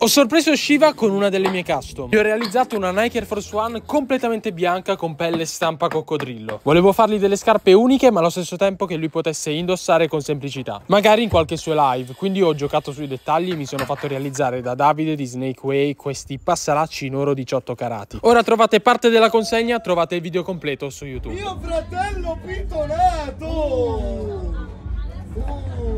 Ho sorpreso Shiva con una delle mie custom. Gli ho realizzato una Nike Air Force One completamente bianca con pelle stampa coccodrillo. Volevo fargli delle scarpe uniche ma allo stesso tempo che lui potesse indossare con semplicità. Magari in qualche suo live, quindi ho giocato sui dettagli e mi sono fatto realizzare da Davide di Snake Way questi passaracci in oro 18 carati. Ora trovate parte della consegna, trovate il video completo su YouTube. Mio fratello pitonato! Oh.